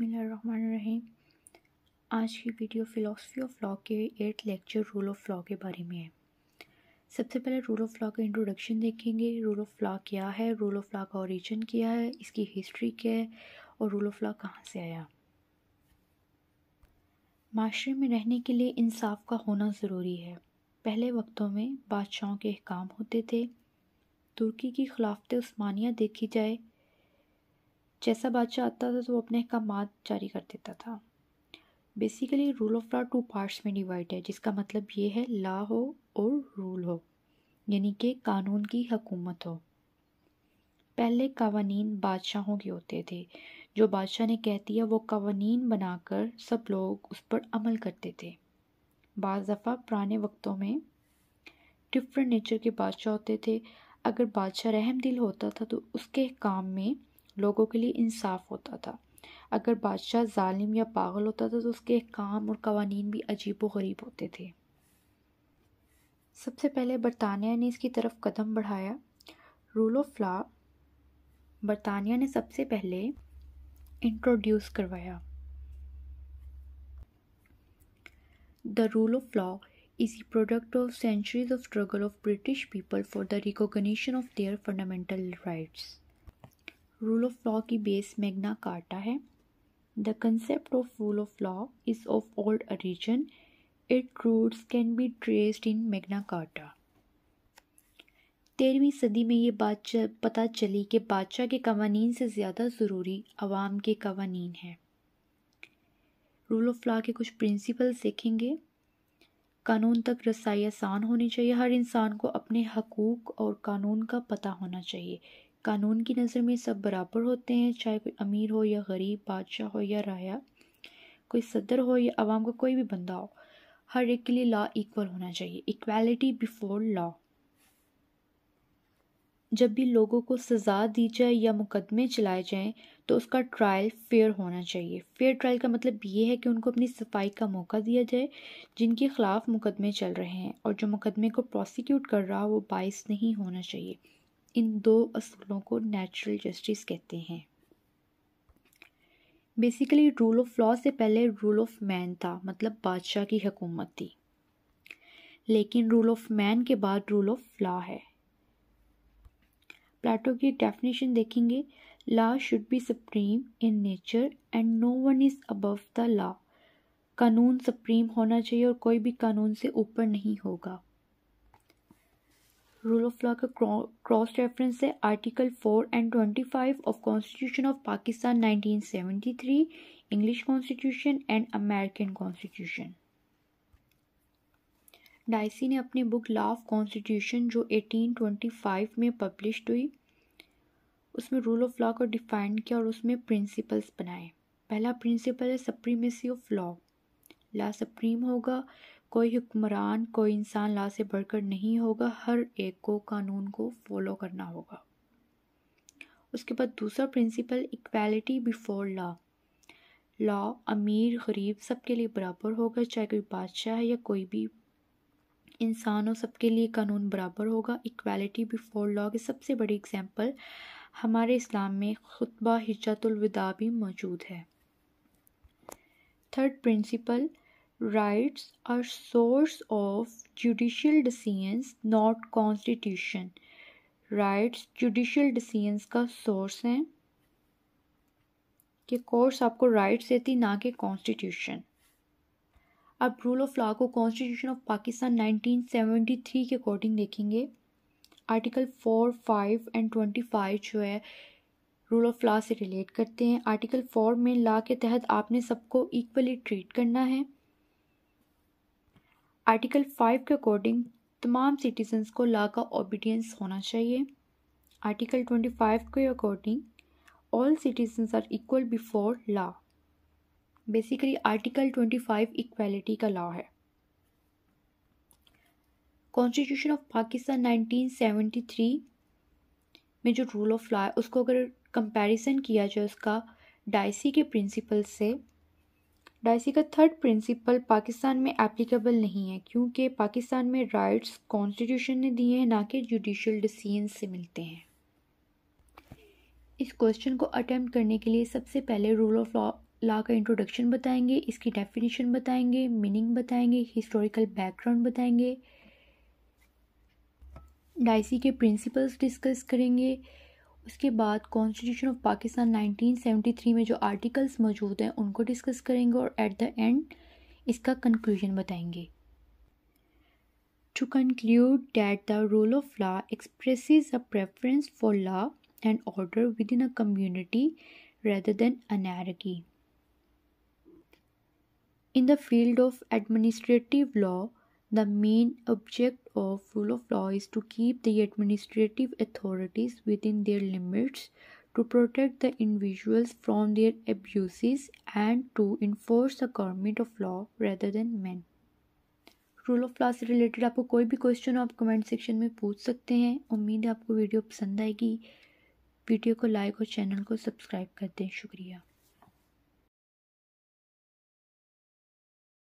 बिसमीम आज की वीडियो फ़िलासफ़ी ऑफ लॉ के eight lecture rule of law के बारे में है सबसे पहले रूल ऑफ लॉ का इंट्रोडक्शन देखेंगे रूल ऑफ लॉ क्या है रूल ऑफ लॉ का ओरिजिन क्या है इसकी हिस्ट्री क्या है और रूल ऑफ लॉ कहाँ से आया माशरे में रहने के लिए इंसाफ का होना ज़रूरी है पहले वक्तों में बादशाहों के अहकाम होते थे तुर्की की खिलाफत उस्मानिया देखी जाए जैसा बादशाह आता था तो वो अपने अहकाम जारी कर देता था basically rule of law two parts में डिवाइड है जिसका मतलब ये है लॉ हो और रूल हो यानी कि कानून की हकूमत हो पहले कवानीन बादशाहों के होते थे जो बादशाह ने कह दिया वो कवानीन बनाकर सब लोग उस पर अमल करते थे बाज़ दफ़ा पुराने वक्तों में डिफरेंट नेचर के बादशाह होते थे अगर बादशाह रहम दिल होता था तो उसके काम में लोगों के लिए इंसाफ होता था अगर बादशाह ालिम या पागल होता था तो उसके काम और कवानीन भी अजीब व गरीब होते थे सबसे पहले बरतानिया ने इसकी तरफ कदम बढ़ाया रूल ऑफ लॉ बरतानिया ने सबसे पहले इंट्रोड्यूस करवाया the rule of law is the product of centuries of struggle of British people for the recognition of their fundamental rights rule of law की बेस मैग्ना कार्टा है the concept of rule of law is of old origin it roots can be traced in Magna Carta तेरहवीं सदी में ये बात पता चली कि बादशाह के कवानीन से ज़्यादा ज़रूरी आवाम के कवानीन हैं रूल ऑफ लॉ के कुछ प्रिंसिपल देखेंगे कानून तक रसाई आसान होनी चाहिए हर इंसान को अपने हकूक़ और कानून का पता होना चाहिए कानून की नज़र में सब बराबर होते हैं चाहे कोई अमीर हो या गरीब बादशाह हो या राया कोई सदर हो या आवाम का को कोई भी बंदा हो हर एक के लिए लॉ इक्वल होना चाहिए इक्वालिटी बिफोर लॉ जब भी लोगों को सज़ा दी जाए या मुकदमे चलाए जाएं तो उसका ट्रायल फेयर होना चाहिए फेयर ट्रायल का मतलब ये है कि उनको अपनी सफाई का मौका दिया जाए जिनके ख़िलाफ़ मुकदमे चल रहे हैं और जो मुकदमे को प्रोसिक्यूट कर रहा वो बाइस नहीं होना चाहिए इन दो असूलों को नेचुरल जस्टिस कहते हैं बेसिकली रूल ऑफ लॉ से पहले रूल ऑफ मैन था मतलब बादशाह की हकूमत थी लेकिन रूल ऑफ मैन के बाद रूल ऑफ लॉ है प्लाटो की डेफिनेशन देखेंगे law should be supreme in nature and no one is above the law कानून सुप्रीम होना चाहिए और कोई भी कानून से ऊपर नहीं होगा रूल ऑफ लॉ का क्रॉस रेफरेंस है article four and twenty five of constitution of Pakistan nineteen seventy three English constitution and American constitution Dicey ने अपनी बुक लॉ ऑफ कॉन्स्टिट्यूशन जो एटीन ट्वेंटी फाइव में पब्लिश हुई उसमें रूल ऑफ लॉ को define किया और उसमें प्रिंसिपल्स बनाए पहला प्रिंसिपल है supremacy of law law supreme होगा कोई हुक्मरान कोई इंसान ला से बढ़कर नहीं होगा हर एक को कानून को फॉलो करना होगा उसके बाद दूसरा principle equality before law law अमीर गरीब सबके लिए बराबर होगा चाहे कोई बादशाह है या कोई भी इंसान हो सबके लिए कानून बराबर होगा इक्वालिटी बिफोर लॉ की सबसे बड़ी एग्जांपल हमारे इस्लाम में खुतबा हिजतुलविदा भी मौजूद है third principle rights are source of judicial decisions not constitution rights judicial decisions का source हैं कि कोर्स आपको राइट्स देती ना कि कॉन्स्टिट्यूशन आप रूल ऑफ लॉ को कॉन्स्टिट्यूशन ऑफ पाकिस्तान 1973 के अकॉर्डिंग देखेंगे article four five and twenty five जो है रूल ऑफ लॉ से रिलेट करते हैं आर्टिकल फोर में लॉ के तहत आपने सबको इक्वली ट्रीट करना है आर्टिकल फाइव के अकॉर्डिंग तमाम सिटीजन्स को ला का ओबीडियंस होना चाहिए आर्टिकल ट्वेंटी फाइव के according all citizens are equal before law basically article twenty five equality का लॉ है कॉन्स्टिट्यूशन ऑफ पाकिस्तान 1973 में जो रूल ऑफ लॉ है उसको अगर कंपैरिजन किया जाए उसका डाइसी के प्रिंसिपल से डायसी का थर्ड प्रिंसिपल पाकिस्तान में एप्लीकेबल नहीं है क्योंकि पाकिस्तान में राइट्स कॉन्स्टिट्यूशन ने दिए हैं ना कि जुडिशल डिसीजन से मिलते हैं इस क्वेश्चन को अटैम्प्ट करने के लिए सबसे पहले रूल ऑफ लॉ लॉ का इंट्रोडक्शन बताएंगे इसकी डेफिनेशन बताएंगे मीनिंग बताएंगे हिस्टोरिकल बैकग्राउंड बताएंगे डाइसी के प्रिंसिपल्स डिस्कस करेंगे उसके बाद कॉन्स्टिट्यूशन ऑफ पाकिस्तान 1973 में जो आर्टिकल्स मौजूद हैं उनको डिस्कस करेंगे और एट द एंड इसका कंक्लूजन बताएंगे to conclude that the role of law express a preference for law and order within a community rather than anarchy in the field of administrative law the main object of rule of law is to keep the administrative authorities within their limits to protect the individuals from their abuses and to enforce the government of law rather then man rule of law से related आपको कोई भी question हो आप comment section में पूछ सकते हैं उम्मीद है आपको वीडियो पसंद आएगी वीडियो को लाइक और चैनल को सब्सक्राइब कर दें शुक्रिया